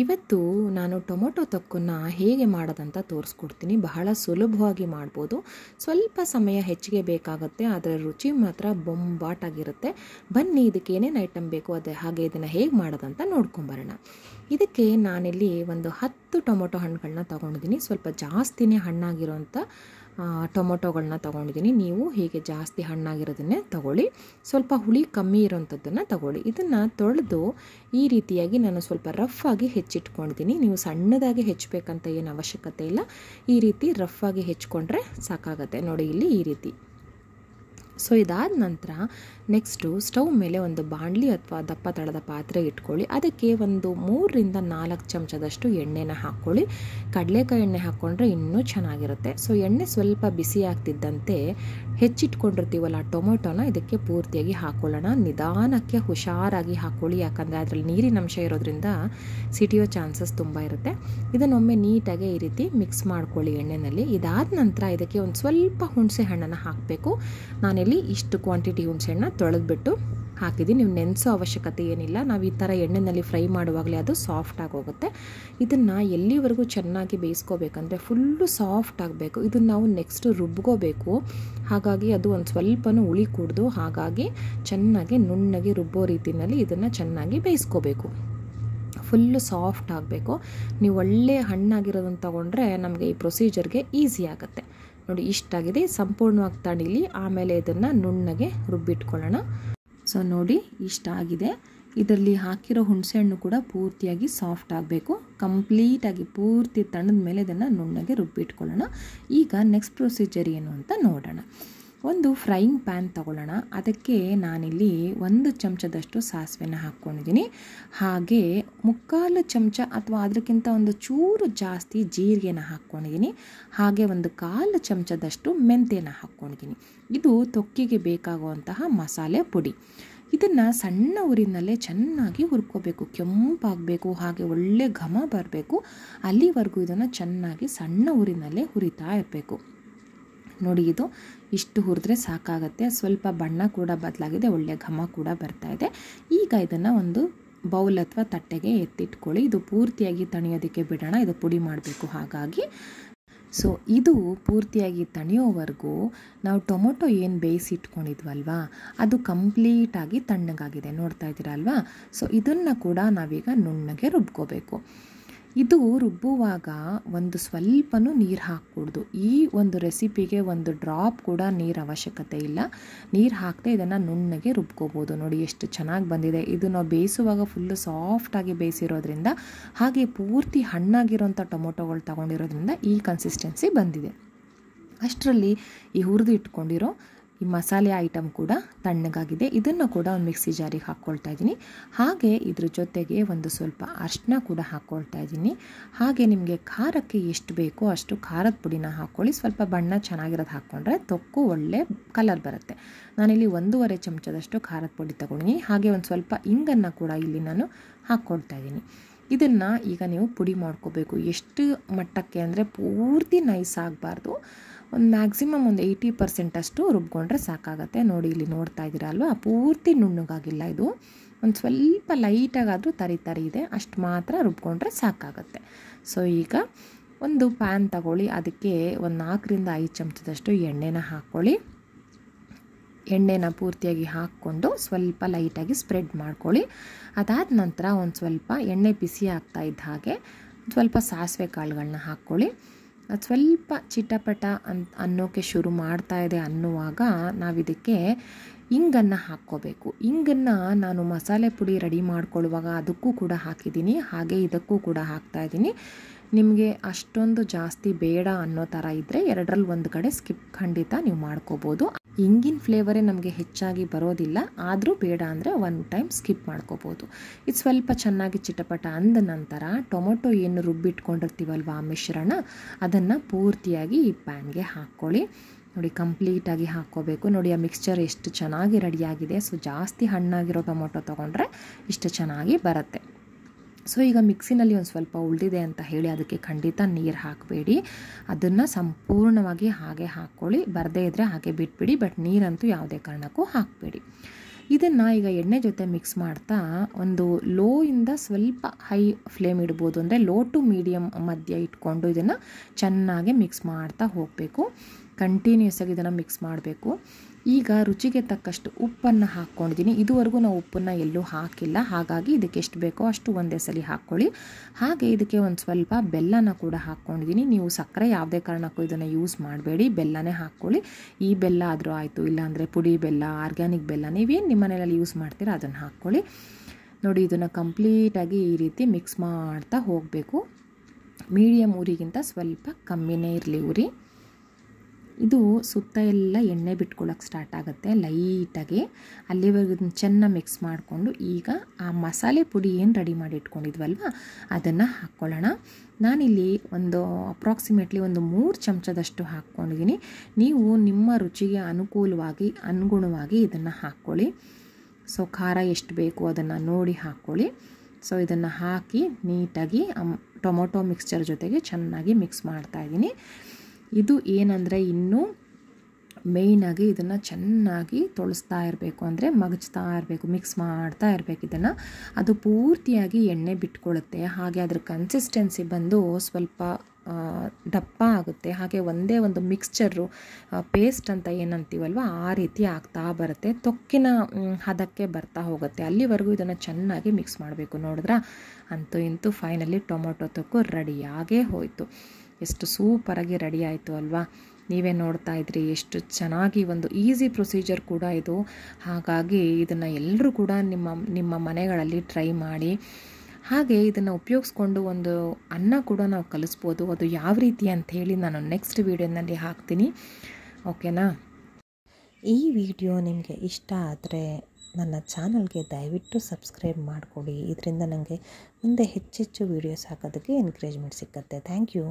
ಇವತ್ತು ನಾನು ಟೊಮೊಟೊ ತಕ್ಕನ್ನ ಹೇಗೆ ಮಾಡೋದಂತ ತೋರಿಸ್ಕೊಡ್ತೀನಿ ಬಹಳ ಸುಲಭವಾಗಿ ಮಾಡ್ಬೋದು ಸ್ವಲ್ಪ ಸಮಯ ಹೆಚ್ಚಿಗೆ ಬೇಕಾಗುತ್ತೆ ಆದರೆ ರುಚಿ ಮಾತ್ರ ಬೊಂಬಾಟಾಗಿರುತ್ತೆ ಬನ್ನಿ ಇದಕ್ಕೆ ಏನೇನು ಐಟಮ್ ಬೇಕು ಅದೇ ಹಾಗೆ ಇದನ್ನು ಹೇಗೆ ಮಾಡೋದಂತ ನೋಡ್ಕೊಂಬರೋಣ ಇದಕ್ಕೆ ನಾನಿಲ್ಲಿ ಒಂದು ಹತ್ತು ಟೊಮೊಟೊ ಹಣ್ಣುಗಳನ್ನ ತೊಗೊಂಡಿದ್ದೀನಿ ಸ್ವಲ್ಪ ಜಾಸ್ತಿನೇ ಹಣ್ಣಾಗಿರೋಂಥ ಟೊಮೊಟೊಗಳನ್ನ ತೊಗೊಂಡಿದ್ದೀನಿ ನೀವು ಹೀಗೆ ಜಾಸ್ತಿ ಹಣ್ಣಾಗಿರೋದನ್ನೇ ತಗೊಳ್ಳಿ ಸ್ವಲ್ಪ ಹುಳಿ ಕಮ್ಮಿ ಇರೋಂಥದ್ದನ್ನು ತಗೊಳ್ಳಿ ಇದನ್ನು ತೊಳೆದು ಈ ರೀತಿಯಾಗಿ ನಾನು ಸ್ವಲ್ಪ ರಫ್ ಆಗಿ ಹೆಚ್ಚಿಟ್ಕೊಂಡಿದ್ದೀನಿ ನೀವು ಸಣ್ಣದಾಗಿ ಹೆಚ್ಚಬೇಕಂತ ಏನು ಅವಶ್ಯಕತೆ ಇಲ್ಲ ಈ ರೀತಿ ರಫ್ ಆಗಿ ಹೆಚ್ಚಿಕೊಂಡ್ರೆ ಸಾಕಾಗತ್ತೆ ನೋಡಿ ಇಲ್ಲಿ ಈ ರೀತಿ ಸೊ ಇದಾದ ನಂತರ ನೆಕ್ಸ್ಟು ಸ್ಟವ್ ಮೇಲೆ ಒಂದು ಬಾಣಲಿ ಅಥವಾ ದಪ್ಪ ತಳದ ಪಾತ್ರೆ ಇಟ್ಕೊಳ್ಳಿ ಅದಕ್ಕೆ ಒಂದು ಮೂರರಿಂದ ನಾಲ್ಕು ಚಮಚದಷ್ಟು ಎಣ್ಣೆನ ಹಾಕ್ಕೊಳ್ಳಿ ಕಡಲೆಕಾಯಿ ಎಣ್ಣೆ ಹಾಕ್ಕೊಂಡ್ರೆ ಇನ್ನೂ ಚೆನ್ನಾಗಿರುತ್ತೆ ಸೊ ಎಣ್ಣೆ ಸ್ವಲ್ಪ ಬಿಸಿ ಆಗ್ತಿದ್ದಂತೆ ಹೆಚ್ಚಿಟ್ಕೊಂಡಿರ್ತೀವಲ್ಲ ಟೊಮೊಟೊನ ಇದಕ್ಕೆ ಪೂರ್ತಿಯಾಗಿ ಹಾಕ್ಕೊಳ್ಳೋಣ ನಿಧಾನಕ್ಕೆ ಹುಷಾರಾಗಿ ಹಾಕ್ಕೊಳ್ಳಿ ಯಾಕಂದರೆ ಅದರಲ್ಲಿ ನೀರಿನ ಅಂಶ ಇರೋದ್ರಿಂದ ಸಿಟಿಯೋ ಚಾನ್ಸಸ್ ತುಂಬ ಇರುತ್ತೆ ಇದನ್ನೊಮ್ಮೆ ನೀಟಾಗಿ ಈ ರೀತಿ ಮಿಕ್ಸ್ ಮಾಡ್ಕೊಳ್ಳಿ ಎಣ್ಣೆಯಲ್ಲಿ ಇದಾದ ನಂತರ ಇದಕ್ಕೆ ಒಂದು ಸ್ವಲ್ಪ ಹುಣಸೆ ಹಣ್ಣನ್ನು ಹಾಕಬೇಕು ನಾನು ಎಣ್ಣೆಲಿ ಇಷ್ಟು ಕ್ವಾಂಟಿಟಿ ಹುಣಸೆಹಣ್ಣ ತೊಳೆದ್ಬಿಟ್ಟು ಹಾಕಿದ್ದೀನಿ ನೀವು ನೆನೆಸೋ ಅವಶ್ಯಕತೆ ಏನಿಲ್ಲ ನಾವು ಈ ಥರ ಎಣ್ಣೆನಲ್ಲಿ ಫ್ರೈ ಮಾಡುವಾಗಲೇ ಅದು ಸಾಫ್ಟ್ ಆಗೋಗುತ್ತೆ ಇದನ್ನು ಎಲ್ಲಿವರೆಗೂ ಚೆನ್ನಾಗಿ ಬೇಯಿಸ್ಕೋಬೇಕಂದ್ರೆ ಫುಲ್ಲು ಸಾಫ್ಟ್ ಆಗಬೇಕು ಇದನ್ನು ನಾವು ನೆಕ್ಸ್ಟ್ ರುಬ್ಕೋಬೇಕು ಹಾಗಾಗಿ ಅದು ಒಂದು ಸ್ವಲ್ಪನೂ ಉಳಿ ಕುಡ್ದು ಹಾಗಾಗಿ ಚೆನ್ನಾಗಿ ನುಣ್ಣಗೆ ರುಬ್ಬೋ ರೀತಿಯಲ್ಲಿ ಇದನ್ನು ಚೆನ್ನಾಗಿ ಬೇಯಿಸ್ಕೋಬೇಕು ಫುಲ್ಲು ಸಾಫ್ಟ್ ಆಗಬೇಕು ನೀವು ಒಳ್ಳೆಯ ಹಣ್ಣಾಗಿರೋದನ್ನು ತೊಗೊಂಡ್ರೆ ನಮಗೆ ಈ ಪ್ರೊಸೀಜರ್ಗೆ ಈಸಿ ಆಗುತ್ತೆ ನೋಡಿ ಇಷ್ಟಾಗಿದೆ ಸಂಪೂರ್ಣವಾಗಿ ತಣಿಲಿ ಆಮೇಲೆ ಇದನ್ನು ನುಣ್ಣಗೆ ರುಬ್ಬಿಟ್ಕೊಳ್ಳೋಣ ಸೊ ನೋಡಿ ಇಷ್ಟ ಆಗಿದೆ ಇದರಲ್ಲಿ ಹಾಕಿರೋ ಹಣ್ಣು ಕೂಡ ಪೂರ್ತಿಯಾಗಿ ಸಾಫ್ಟ್ ಆಗಬೇಕು ಕಂಪ್ಲೀಟಾಗಿ ಪೂರ್ತಿ ತಣ್ಣದ ಮೇಲೆ ಇದನ್ನು ನುಣ್ಣಗೆ ರುಬ್ಬಿಟ್ಕೊಳ್ಳೋಣ ಈಗ ನೆಕ್ಸ್ಟ್ ಪ್ರೊಸೀಜರ್ ಏನು ಅಂತ ನೋಡೋಣ ಒಂದು ಫ್ರೈಯಿಂಗ್ ಪ್ಯಾನ್ ತಗೊಳ್ಳೋಣ ಅದಕ್ಕೆ ನಾನಿಲ್ಲಿ ಒಂದು ಚಮಚದಷ್ಟು ಸಾಸಿವೆನ ಹಾಕ್ಕೊಂಡಿದ್ದೀನಿ ಹಾಗೆ ಮುಕ್ಕಾಲು ಚಮಚ ಅಥವಾ ಅದಕ್ಕಿಂತ ಒಂದು ಚೂರು ಜಾಸ್ತಿ ಜೀರಿಗೆನ ಹಾಕ್ಕೊಂಡಿದ್ದೀನಿ ಹಾಗೆ ಒಂದು ಕಾಲು ಚಮಚದಷ್ಟು ಮೆಂತ್ಯನ ಹಾಕ್ಕೊಂಡಿದ್ದೀನಿ ಇದು ತೊಕ್ಕಿಗೆ ಬೇಕಾಗುವಂತಹ ಮಸಾಲೆ ಪುಡಿ ಇದನ್ನು ಸಣ್ಣ ಊರಿನಲ್ಲೇ ಚೆನ್ನಾಗಿ ಹುರ್ಕೋಬೇಕು ಕೆಂಪಾಗಬೇಕು ಹಾಗೆ ಒಳ್ಳೆ ಘಮ ಬರಬೇಕು ಅಲ್ಲಿವರೆಗೂ ಇದನ್ನು ಚೆನ್ನಾಗಿ ಸಣ್ಣ ಊರಿನಲ್ಲೇ ಹುರಿತಾ ಇರಬೇಕು ನೋಡಿ ಇದು ಇಷ್ಟು ಹುರಿದ್ರೆ ಸಾಕಾಗುತ್ತೆ ಸ್ವಲ್ಪ ಬಣ್ಣ ಕೂಡ ಬದಲಾಗಿದೆ ಒಳ್ಳೆಯ ಘಮ ಕೂಡ ಬರ್ತಾ ಇದೆ ಈಗ ಇದನ್ನು ಒಂದು ಬೌಲ್ ಅಥವಾ ತಟ್ಟೆಗೆ ಎತ್ತಿಟ್ಕೊಳ್ಳಿ ಇದು ಪೂರ್ತಿಯಾಗಿ ತಣಿಯೋದಕ್ಕೆ ಬಿಡೋಣ ಇದು ಪುಡಿ ಮಾಡಬೇಕು ಹಾಗಾಗಿ ಸೊ ಇದು ಪೂರ್ತಿಯಾಗಿ ತಣಿಯೋವರೆಗೂ ನಾವು ಟೊಮೊಟೊ ಏನು ಬೇಯಿಸಿಟ್ಕೊಂಡಿದ್ವಲ್ವಾ ಅದು ಕಂಪ್ಲೀಟಾಗಿ ತಣ್ಣಗಾಗಿದೆ ನೋಡ್ತಾ ಇದ್ದೀರಲ್ವಾ ಸೊ ಇದನ್ನು ಕೂಡ ನಾವೀಗ ನುಣ್ಣಗೆ ರುಬ್ಕೋಬೇಕು ಇದು ರುಬ್ಬುವಾಗ ಒಂದು ಸ್ವಲ್ಪನೂ ನೀರು ಹಾಕ್ಕೂಡ್ದು ಈ ಒಂದು ರೆಸಿಪಿಗೆ ಒಂದು ಡ್ರಾಪ್ ಕೂಡ ನೀರು ಅವಶ್ಯಕತೆ ಇಲ್ಲ ನೀರು ಹಾಕದೆ ಇದನ್ನು ನುಣ್ಣಗೆ ರುಬ್ಕೋಬೋದು ನೋಡಿ ಎಷ್ಟು ಚೆನ್ನಾಗಿ ಬಂದಿದೆ ಇದು ನಾವು ಬೇಯಿಸುವಾಗ ಫುಲ್ಲು ಸಾಫ್ಟಾಗಿ ಬೇಯಿಸಿರೋದ್ರಿಂದ ಹಾಗೆ ಪೂರ್ತಿ ಹಣ್ಣಾಗಿರೋಂಥ ಟೊಮೊಟೊಗಳು ತಗೊಂಡಿರೋದ್ರಿಂದ ಈ ಕನ್ಸಿಸ್ಟೆನ್ಸಿ ಬಂದಿದೆ ಅಷ್ಟರಲ್ಲಿ ಈ ಹುರಿದು ಇಟ್ಕೊಂಡಿರೋ ಈ ಮಸಾಲೆ ಐಟಮ್ ಕೂಡ ತಣ್ಣಗಾಗಿದೆ ಇದನ್ನು ಕೂಡ ಒಂದು ಮಿಕ್ಸಿ ಜಾರಿಗೆ ಹಾಕ್ಕೊಳ್ತಾ ಇದ್ದೀನಿ ಹಾಗೆ ಇದ್ರ ಜೊತೆಗೆ ಒಂದು ಸ್ವಲ್ಪ ಅರ್ಶಿನ ಕೂಡ ಹಾಕ್ಕೊಳ್ತಾ ಇದ್ದೀನಿ ಹಾಗೆ ನಿಮಗೆ ಖಾರಕ್ಕೆ ಎಷ್ಟು ಬೇಕೋ ಅಷ್ಟು ಖಾರದ ಪುಡಿನ ಹಾಕ್ಕೊಳ್ಳಿ ಸ್ವಲ್ಪ ಬಣ್ಣ ಚೆನ್ನಾಗಿರೋದು ಹಾಕ್ಕೊಂಡ್ರೆ ತೊಕ್ಕು ಒಳ್ಳೆ ಕಲರ್ ಬರುತ್ತೆ ನಾನಿಲ್ಲಿ ಒಂದೂವರೆ ಚಮಚದಷ್ಟು ಖಾರದ ಪುಡಿ ತಗೊಂಡಿನಿ ಹಾಗೆ ಒಂದು ಸ್ವಲ್ಪ ಇಂಗನ್ನು ಕೂಡ ಇಲ್ಲಿ ನಾನು ಹಾಕ್ಕೊಳ್ತಾ ಇದ್ದೀನಿ ಇದನ್ನು ಈಗ ನೀವು ಪುಡಿ ಮಾಡ್ಕೋಬೇಕು ಎಷ್ಟು ಮಟ್ಟಕ್ಕೆ ಅಂದರೆ ಪೂರ್ತಿ ನೈಸ್ ಆಗಬಾರ್ದು ಒಂದು ಮ್ಯಾಕ್ಸಿಮಮ್ ಒಂದು ಏಯ್ಟಿ ಪರ್ಸೆಂಟಷ್ಟು ರುಬ್ಕೊಂಡ್ರೆ ಸಾಕಾಗತ್ತೆ ನೋಡಿ ಇಲ್ಲಿ ನೋಡ್ತಾ ಇದ್ದೀರಾ ಅಲ್ವಾ ಪೂರ್ತಿ ನುಣ್ಣಗಾಗಿಲ್ಲ ಇದು ಒಂದು ಸ್ವಲ್ಪ ಲೈಟಾಗಾದರೂ ತರಿ ತರಿ ಇದೆ ಅಷ್ಟು ಮಾತ್ರ ರುಬ್ಕೊಂಡ್ರೆ ಸಾಕಾಗತ್ತೆ ಸೊ ಈಗ ಒಂದು ಪ್ಯಾನ್ ತಗೊಳ್ಳಿ ಅದಕ್ಕೆ ಒಂದು ನಾಲ್ಕರಿಂದ ಐದು ಚಮಚದಷ್ಟು ಎಣ್ಣೆನ ಹಾಕ್ಕೊಳ್ಳಿ ಎಣ್ಣೆನ ಪೂರ್ತಿಯಾಗಿ ಹಾಕ್ಕೊಂಡು ಸ್ವಲ್ಪ ಲೈಟಾಗಿ ಸ್ಪ್ರೆಡ್ ಮಾಡ್ಕೊಳ್ಳಿ ಅದಾದ ನಂತರ ಒಂದು ಸ್ವಲ್ಪ ಎಣ್ಣೆ ಬಿಸಿ ಆಗ್ತಾ ಇದ್ದ ಹಾಗೆ ಸ್ವಲ್ಪ ಸಾಸಿವೆ ಕಾಳುಗಳನ್ನ ಹಾಕ್ಕೊಳ್ಳಿ ಅದು ಸ್ವಲ್ಪ ಚಿಟಪಟ ಅನ್ ಅನ್ನೋಕ್ಕೆ ಶುರು ಮಾಡ್ತಾ ಇದೆ ಅನ್ನುವಾಗ ನಾವಿದಕ್ಕೆ ಇಂಗನ್ನು ಹಾಕ್ಕೋಬೇಕು ಇಂಗನ್ನು ನಾನು ಮಸಾಲೆ ಪುಡಿ ರೆಡಿ ಮಾಡ್ಕೊಳ್ಳುವಾಗ ಅದಕ್ಕೂ ಕೂಡ ಹಾಕಿದ್ದೀನಿ ಹಾಗೆ ಇದಕ್ಕೂ ಕೂಡ ಹಾಕ್ತಾ ಇದ್ದೀನಿ ನಿಮಗೆ ಅಷ್ಟೊಂದು ಜಾಸ್ತಿ ಬೇಡ ಅನ್ನೋ ಥರ ಇದ್ದರೆ ಎರಡರಲ್ಲಿ ಒಂದು ಕಡೆ ಸ್ಕಿಪ್ ಖಂಡಿತ ನೀವು ಮಾಡ್ಕೋಬೋದು ಇಂಗಿನ ಫ್ಲೇವರೇ ನಮಗೆ ಹೆಚ್ಚಾಗಿ ಬರೋದಿಲ್ಲ ಆದರೂ ಬೇಡ ಅಂದರೆ ಒನ್ ಟೈಮ್ ಸ್ಕಿಪ್ ಮಾಡ್ಕೋಬೋದು ಇದು ಸ್ವಲ್ಪ ಚೆನ್ನಾಗಿ ಚಿಟಪಟ ಅಂದ ನಂತರ ಟೊಮೊಟೊ ಏನು ರುಬ್ಬಿಟ್ಕೊಂಡಿರ್ತೀವಲ್ವ ಆ ಮಿಶ್ರಣ ಅದನ್ನು ಪೂರ್ತಿಯಾಗಿ ಈ ಪ್ಯಾನ್ಗೆ ಹಾಕ್ಕೊಳ್ಳಿ ನೋಡಿ ಕಂಪ್ಲೀಟಾಗಿ ಹಾಕ್ಕೋಬೇಕು ನೋಡಿ ಆ ಮಿಕ್ಸ್ಚರ್ ಎಷ್ಟು ಚೆನ್ನಾಗಿ ರೆಡಿಯಾಗಿದೆ ಸೊ ಜಾಸ್ತಿ ಹಣ್ಣಾಗಿರೋ ಟೊಮೊಟೊ ತೊಗೊಂಡ್ರೆ ಇಷ್ಟು ಚೆನ್ನಾಗಿ ಬರುತ್ತೆ ಸೊ ಈಗ ಮಿಕ್ಸಿನಲ್ಲಿ ಒಂದು ಸ್ವಲ್ಪ ಉಳಿದಿದೆ ಅಂತ ಹೇಳಿ ಅದಕ್ಕೆ ಖಂಡಿತ ನೀರು ಹಾಕಬೇಡಿ ಅದನ್ನು ಸಂಪೂರ್ಣವಾಗಿ ಹಾಗೆ ಹಾಕ್ಕೊಳ್ಳಿ ಬರದೇ ಇದ್ದರೆ ಹಾಗೆ ಬಿಟ್ಬಿಡಿ ಬಟ್ ನೀರಂತೂ ಯಾವುದೇ ಕಾರಣಕ್ಕೂ ಹಾಕಬೇಡಿ ಇದನ್ನು ಈಗ ಎಣ್ಣೆ ಜೊತೆ ಮಿಕ್ಸ್ ಮಾಡ್ತಾ ಒಂದು ಲೋ ಇಂದ ಸ್ವಲ್ಪ ಹೈ ಫ್ಲೇಮ್ ಇಡ್ಬೋದು ಅಂದರೆ ಲೋ ಟು ಮೀಡಿಯಮ್ ಮಧ್ಯ ಇಟ್ಕೊಂಡು ಇದನ್ನು ಚೆನ್ನಾಗಿ ಮಿಕ್ಸ್ ಮಾಡ್ತಾ ಹೋಗಬೇಕು ಕಂಟಿನ್ಯೂಸ್ ಆಗಿ ಇದನ್ನು ಮಿಕ್ಸ್ ಮಾಡಬೇಕು ಈಗ ರುಚಿಗೆ ತಕ್ಕಷ್ಟು ಉಪ್ಪನ್ನು ಹಾಕ್ಕೊಂಡಿದ್ದೀನಿ ಇದುವರೆಗೂ ನಾವು ಉಪ್ಪನ್ನು ಎಲ್ಲೂ ಹಾಕಿಲ್ಲ ಹಾಗಾಗಿ ಇದಕ್ಕೆ ಎಷ್ಟು ಬೇಕೋ ಅಷ್ಟು ಒಂದೇ ಸಲ ಹಾಕ್ಕೊಳ್ಳಿ ಹಾಗೆ ಇದಕ್ಕೆ ಒಂದು ಸ್ವಲ್ಪ ಬೆಲ್ಲನ ಕೂಡ ಹಾಕ್ಕೊಂಡಿದ್ದೀನಿ ನೀವು ಸಕ್ಕರೆ ಯಾವುದೇ ಕಾರಣಕ್ಕೂ ಇದನ್ನು ಯೂಸ್ ಮಾಡಬೇಡಿ ಬೆಲ್ಲನೇ ಹಾಕ್ಕೊಳ್ಳಿ ಈ ಬೆಲ್ಲ ಆದರೂ ಆಯಿತು ಇಲ್ಲಾಂದರೆ ಪುಡಿ ಬೆಲ್ಲ ಆರ್ಗ್ಯಾನಿಕ್ ಬೆಲ್ಲ ನೀವೇನು ನಿಮ್ಮ ಮನೆಯಲ್ಲಿ ಯೂಸ್ ಮಾಡ್ತೀರಾ ಅದನ್ನು ಹಾಕ್ಕೊಳ್ಳಿ ನೋಡಿ ಇದನ್ನು ಕಂಪ್ಲೀಟಾಗಿ ಈ ರೀತಿ ಮಿಕ್ಸ್ ಮಾಡ್ತಾ ಹೋಗಬೇಕು ಮೀಡಿಯಮ್ ಉರಿಗಿಂತ ಸ್ವಲ್ಪ ಕಮ್ಮಿನೇ ಇರಲಿ ಉರಿ ಇದು ಸುತ್ತ ಎಲ್ಲ ಎಣ್ಣೆ ಬಿಟ್ಕೊಳ್ಳೋಕೆ ಸ್ಟಾರ್ಟ್ ಆಗುತ್ತೆ ಲೈಟಾಗಿ ಅಲ್ಲಿವರೆಗೂ ಚೆನ್ನಾಗಿ ಮಿಕ್ಸ್ ಮಾಡಿಕೊಂಡು ಈಗ ಆ ಮಸಾಲೆ ಪುಡಿ ಏನು ರೆಡಿ ಮಾಡಿ ಇಟ್ಕೊಂಡಿದ್ವಲ್ವ ಅದನ್ನು ಹಾಕ್ಕೊಳ್ಳೋಣ ನಾನಿಲ್ಲಿ ಒಂದು ಅಪ್ರಾಕ್ಸಿಮೇಟ್ಲಿ ಒಂದು ಮೂರು ಚಮಚದಷ್ಟು ಹಾಕ್ಕೊಂಡಿದ್ದೀನಿ ನೀವು ನಿಮ್ಮ ರುಚಿಗೆ ಅನುಕೂಲವಾಗಿ ಅನುಗುಣವಾಗಿ ಇದನ್ನು ಹಾಕ್ಕೊಳ್ಳಿ ಸೊ ಖಾರ ಎಷ್ಟು ಬೇಕು ಅದನ್ನು ನೋಡಿ ಹಾಕ್ಕೊಳ್ಳಿ ಸೊ ಇದನ್ನು ಹಾಕಿ ನೀಟಾಗಿ ಟೊಮೊಟೊ ಮಿಕ್ಸ್ಚರ್ ಜೊತೆಗೆ ಚೆನ್ನಾಗಿ ಮಿಕ್ಸ್ ಮಾಡ್ತಾಯಿದ್ದೀನಿ ಇದು ಏನಂದರೆ ಇನ್ನೂ ಮೇಯ್ನಾಗಿ ಇದನ್ನು ಚೆನ್ನಾಗಿ ತೊಳಸ್ತಾ ಇರಬೇಕು ಅಂದರೆ ಮಗಚ್ತಾ ಇರಬೇಕು ಮಿಕ್ಸ್ ಮಾಡ್ತಾ ಇರಬೇಕು ಇದನ್ನು ಅದು ಪೂರ್ತಿಯಾಗಿ ಎಣ್ಣೆ ಬಿಟ್ಕೊಳ್ಳುತ್ತೆ ಹಾಗೆ ಅದ್ರ ಕನ್ಸಿಸ್ಟೆನ್ಸಿ ಬಂದು ಸ್ವಲ್ಪ ದಪ್ಪ ಆಗುತ್ತೆ ಹಾಗೆ ಒಂದೇ ಒಂದು ಮಿಕ್ಸ್ಚರು ಪೇಸ್ಟ್ ಅಂತ ಏನಂತೀವಲ್ವ ಆ ರೀತಿ ಆಗ್ತಾ ಬರುತ್ತೆ ತೊಕ್ಕಿನ ಹದಕ್ಕೆ ಬರ್ತಾ ಹೋಗುತ್ತೆ ಅಲ್ಲಿವರೆಗೂ ಇದನ್ನು ಚೆನ್ನಾಗಿ ಮಿಕ್ಸ್ ಮಾಡಬೇಕು ನೋಡಿದ್ರ ಅಂತೂ ಇಂತೂ ಫೈನಲಿ ಟೊಮೊಟೊ ತೊಕ್ಕು ರೆಡಿಯಾಗೇ ಹೋಯಿತು ಎಷ್ಟು ಸೂಪರಾಗಿ ರೆಡಿ ಆಯಿತು ಅಲ್ವಾ ನೀವೇ ನೋಡ್ತಾ ಇದ್ರಿ ಎಷ್ಟು ಚೆನ್ನಾಗಿ ಒಂದು ಈಸಿ ಪ್ರೊಸೀಜರ್ ಕೂಡ ಇದು ಹಾಗಾಗಿ ಇದನ್ನು ಎಲ್ಲರೂ ಕೂಡ ನಿಮ್ಮ ನಿಮ್ಮ ಮನೆಗಳಲ್ಲಿ ಟ್ರೈ ಮಾಡಿ ಹಾಗೆ ಇದನ್ನು ಉಪಯೋಗಿಸ್ಕೊಂಡು ಒಂದು ಅನ್ನ ಕೂಡ ನಾವು ಕಲಿಸ್ಬೋದು ಅದು ಯಾವ ರೀತಿ ಅಂತ ಹೇಳಿ ನಾನು ನೆಕ್ಸ್ಟ್ ವೀಡಿಯೋನಲ್ಲಿ ಹಾಕ್ತೀನಿ ಓಕೆನಾ ಈ ವಿಡಿಯೋ ನಿಮಗೆ ಇಷ್ಟ ಆದರೆ ನನ್ನ ಚಾನಲ್ಗೆ ದಯವಿಟ್ಟು ಸಬ್ಸ್ಕ್ರೈಬ್ ಮಾಡಿಕೊಡಿ ಇದರಿಂದ ನನಗೆ ಮುಂದೆ ಹೆಚ್ಚೆಚ್ಚು ವೀಡಿಯೋಸ್ ಹಾಕೋದಕ್ಕೆ ಎನ್ಕರೇಜ್ಮೆಂಟ್ ಸಿಕ್ಕತ್ತೆ ಥ್ಯಾಂಕ್ ಯು